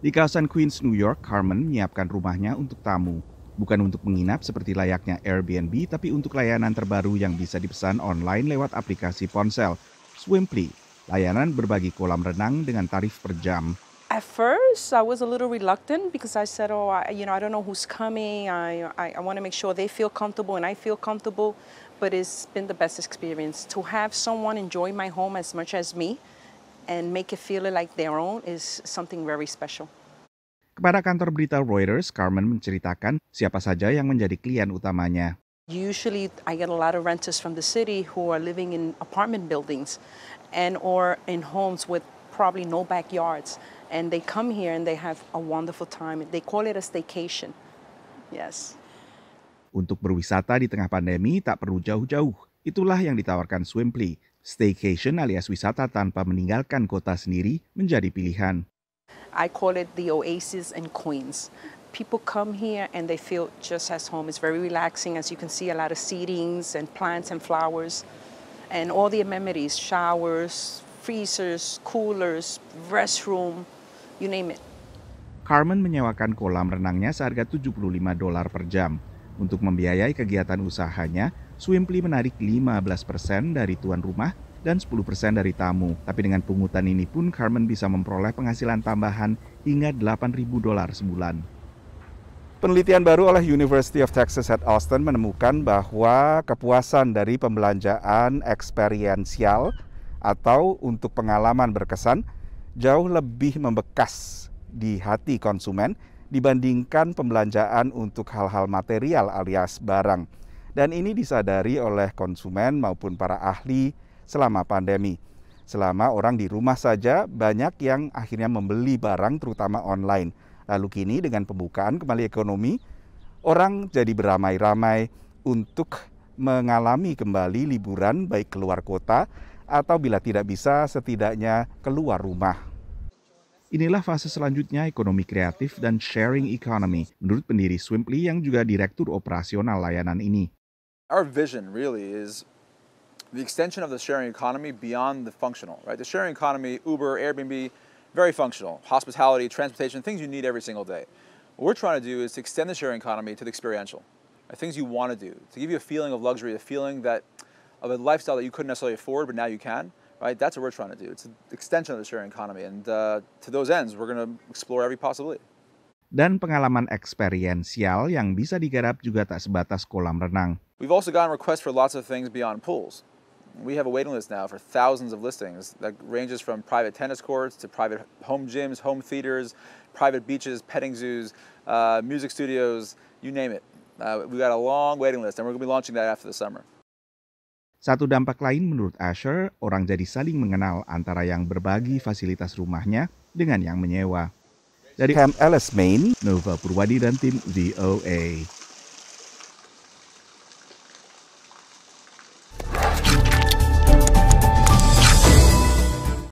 Di kawasan Queens, New York, Carmen menyiapkan rumahnya untuk tamu. Bukan untuk menginap seperti layaknya Airbnb, tapi untuk layanan terbaru yang bisa dipesan online lewat aplikasi ponsel, Swimply, layanan berbagi kolam renang dengan tarif per jam. At first, I was a little reluctant because I said, oh, I, you know, I don't know who's coming. I, I, I want to make sure they feel comfortable and I feel comfortable. But it's been the best experience to have someone enjoy my home as much as me and make it feel like their own is something very special. Kepada kantor berita Reuters, Carmen menceritakan siapa saja yang menjadi klien utamanya. Usually I get a lot of renters from the city who are living in apartment buildings and or in homes with probably no backyards and they come here and they have a wonderful time. They call it a staycation. Yes. Untuk berwisata di tengah pandemi tak perlu jauh-jauh. Itulah yang ditawarkan Swimply, Staycation alias wisata tanpa meninggalkan kota sendiri menjadi pilihan. I call it the oasis in Queens. People come here and they feel just as home. It's very relaxing as you can see a lot of seatings and plants and flowers and all the amenities, showers, freezers, coolers, restroom, you name it. Carmen menyewakan kolam renangnya seharga 75 dolar per jam. Untuk membiayai kegiatan usahanya, Swimply menarik 15% dari tuan rumah dan 10% dari tamu. Tapi dengan pungutan ini pun Carmen bisa memperoleh penghasilan tambahan hingga 8.000 dolar sebulan. Penelitian baru oleh University of Texas at Austin menemukan bahwa kepuasan dari pembelanjaan eksperiensial atau untuk pengalaman berkesan jauh lebih membekas di hati konsumen dibandingkan pembelanjaan untuk hal-hal material alias barang dan ini disadari oleh konsumen maupun para ahli selama pandemi. Selama orang di rumah saja, banyak yang akhirnya membeli barang terutama online. Lalu kini dengan pembukaan kembali ekonomi, orang jadi beramai-ramai untuk mengalami kembali liburan baik keluar kota atau bila tidak bisa setidaknya keluar rumah. Inilah fase selanjutnya ekonomi kreatif dan sharing economy, menurut pendiri Swimply yang juga direktur operasional layanan ini. our vision really is the extension of the sharing economy beyond the functional, right? The sharing economy, Uber, Airbnb, very functional. Hospitality, transportation, things you need every single day. What we're trying to do is to extend the sharing economy to the experiential, right? things you want to do, to give you a feeling of luxury, a feeling that of a lifestyle that you couldn't necessarily afford, but now you can, right? That's what we're trying to do. It's an extension of the sharing economy. And uh, to those ends, we're going to explore every possibility. dan pengalaman eksperiensial yang bisa digarap juga tak sebatas kolam renang. We've also gotten requests for lots of things beyond pools. We have a waiting list now for thousands of listings that ranges from private tennis courts to private home gyms, home theaters, private beaches, petting zoos, uh, music studios, you name it. Uh, we've got a long waiting list and we're going to be launching that after the summer. Satu dampak lain menurut Asher, orang jadi saling mengenal antara yang berbagi fasilitas rumahnya dengan yang menyewa. Dari KMLS Main, Nova Purwadi dan tim VOA.